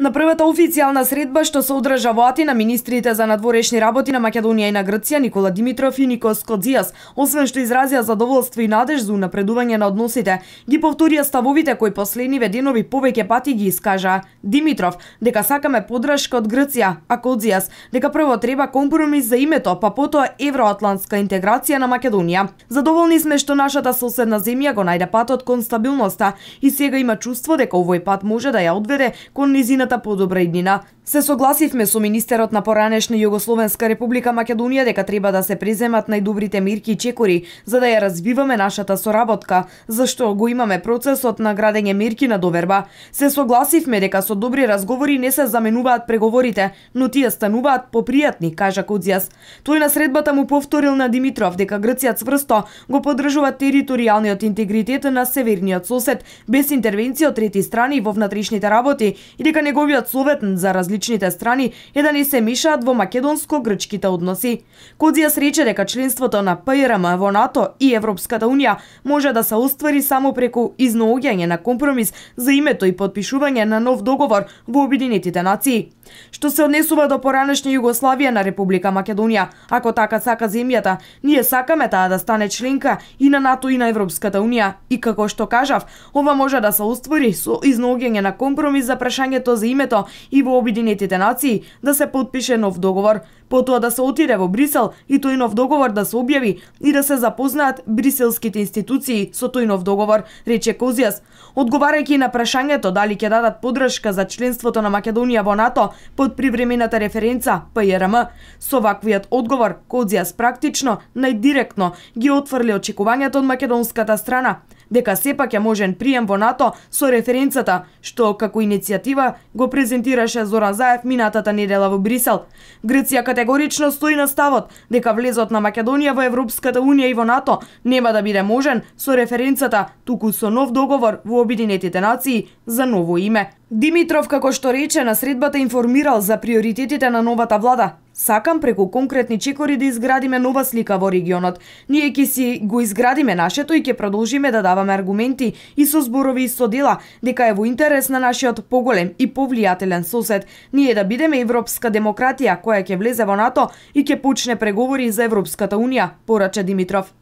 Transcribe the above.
На првата официјална средба што се одржа во Атина, министрите за надворешни работи на Македонија и на Грција Никола Димитров и Никос Кодзијас, освен што изразија задоволство и надеж за унапредување на односите, ги повторија ставовите кои последниве денови повеќе пати ги искажа Димитров, дека сакаме подршка од Грција, а Кодзиас дека прво треба компромис за името, па потоа евроатлантска интеграција на Македонија. Задоволни сме што нашата соседна земја го најде патот кон стабилноста и сега има чувство дека овој пат може да ја одведе кон низината својата подобренина Се согласивме со министерот на поранешна Југословенска република Македонија дека треба да се преземат најдобрите мирки и чекори за да ја развиваме нашата соработка, зашто го имаме процесот на градење мирки на доверба. Се согласивме дека со добри разговори не се заменуваат преговорите, но тие стануваат попријатни, кажа Кодзиас. Тој на средбата му повторил на Димитров дека Грција цврсто го подржува територијалниот интегритет на северниот сосед без интервенција од трети страни во внатрешните работи и дека неговиот совет за различни различните страни е да не се мишаат во македонско-грчките односи. Кодзија срече дека членството на ПРМ во НАТО и Европската Унија може да се оствари само преку изноогјање на компромис за името и подпишување на нов договор во Обединетите нации. Што се однесува до поранешна Југославија на Република Македонија, ако така сака земјата, ние сакаме таа да стане членка и на НАТО и на Европската Унија. И како што кажав, ова може да се оствари со изнаоѓање на компромис за прашањето за името и во Обединетите Обединетите нации да се подпише нов договор потоа да се отиде во Брисел и тој нов договор да се објави и да се запознаат бриселските институции со тој нов договор, рече Козиас. Одговарајќи на прашањето дали ќе дадат подршка за членството на Македонија во НАТО под привремената референца ПРМ, со ваквиот одговор Козиас практично најдиректно ги отфрли очекувањето од македонската страна дека сепак е можен прием во НАТО со референцата, што како иницијатива го презентираше Зоран Заев минатата недела во Брисел. Грција каде Категорично стои на ставот дека влезот на Македонија во Европската Унија и во НАТО нема да биде можен со референцата, туку со нов договор во Обединетите нации за ново име. Димитров, како што рече, на средбата информирал за приоритетите на новата влада. Сакам преку конкретни чекори да изградиме нова слика во регионот. Ние ќе си го изградиме нашето и ќе продолжиме да даваме аргументи и со зборови и со дела, дека е во интерес на нашиот поголем и повлијателен сосед. Ние да бидеме европска демократија која ќе влезе во НАТО и ќе почне преговори за Европската Унија, порача Димитров.